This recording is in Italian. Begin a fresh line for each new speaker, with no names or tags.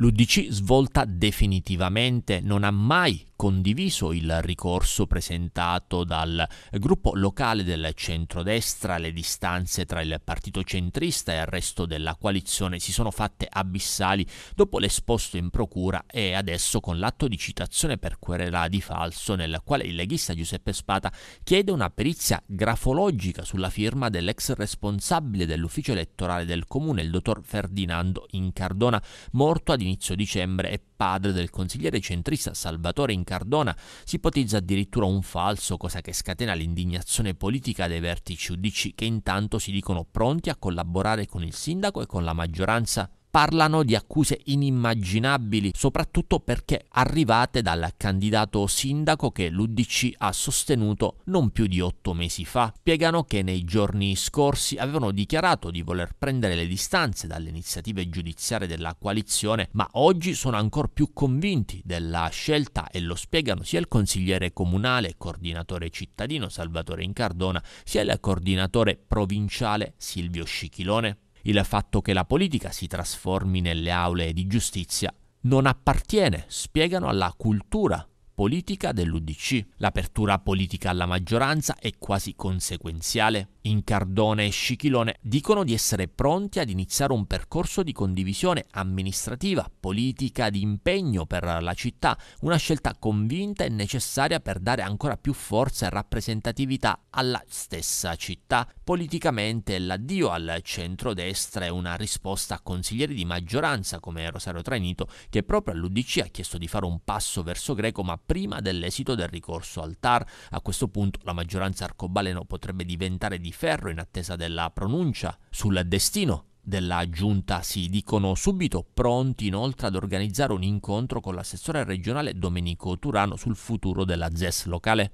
L'UDC svolta definitivamente, non ha mai condiviso il ricorso presentato dal gruppo locale del centrodestra, le distanze tra il partito centrista e il resto della coalizione si sono fatte abissali dopo l'esposto in procura e adesso con l'atto di citazione per querela di falso nel quale il leghista Giuseppe Spata chiede una perizia grafologica sulla firma dell'ex responsabile dell'ufficio elettorale del comune, il dottor Ferdinando Incardona, morto ad inizio dicembre e padre del consigliere centrista Salvatore Incardona, si ipotizza addirittura un falso, cosa che scatena l'indignazione politica dei vertici UDC che intanto si dicono pronti a collaborare con il sindaco e con la maggioranza parlano di accuse inimmaginabili, soprattutto perché arrivate dal candidato sindaco che l'Udc ha sostenuto non più di otto mesi fa. Spiegano che nei giorni scorsi avevano dichiarato di voler prendere le distanze dalle iniziative giudiziarie della coalizione, ma oggi sono ancora più convinti della scelta e lo spiegano sia il consigliere comunale coordinatore cittadino Salvatore Incardona, sia il coordinatore provinciale Silvio Scichilone. Il fatto che la politica si trasformi nelle aule di giustizia non appartiene, spiegano, alla cultura politica dell'Udc. L'apertura politica alla maggioranza è quasi conseguenziale. In Cardone e Scichilone dicono di essere pronti ad iniziare un percorso di condivisione amministrativa, politica, di impegno per la città, una scelta convinta e necessaria per dare ancora più forza e rappresentatività alla stessa città. Politicamente l'addio al centrodestra è una risposta a consiglieri di maggioranza come Rosario Trainito che proprio all'Udc ha chiesto di fare un passo verso Greco ma prima dell'esito del ricorso al TAR. A questo punto la maggioranza arcobaleno potrebbe diventare di ferro in attesa della pronuncia sul destino della giunta si dicono subito pronti inoltre ad organizzare un incontro con l'assessore regionale Domenico Turano sul futuro della ZES locale.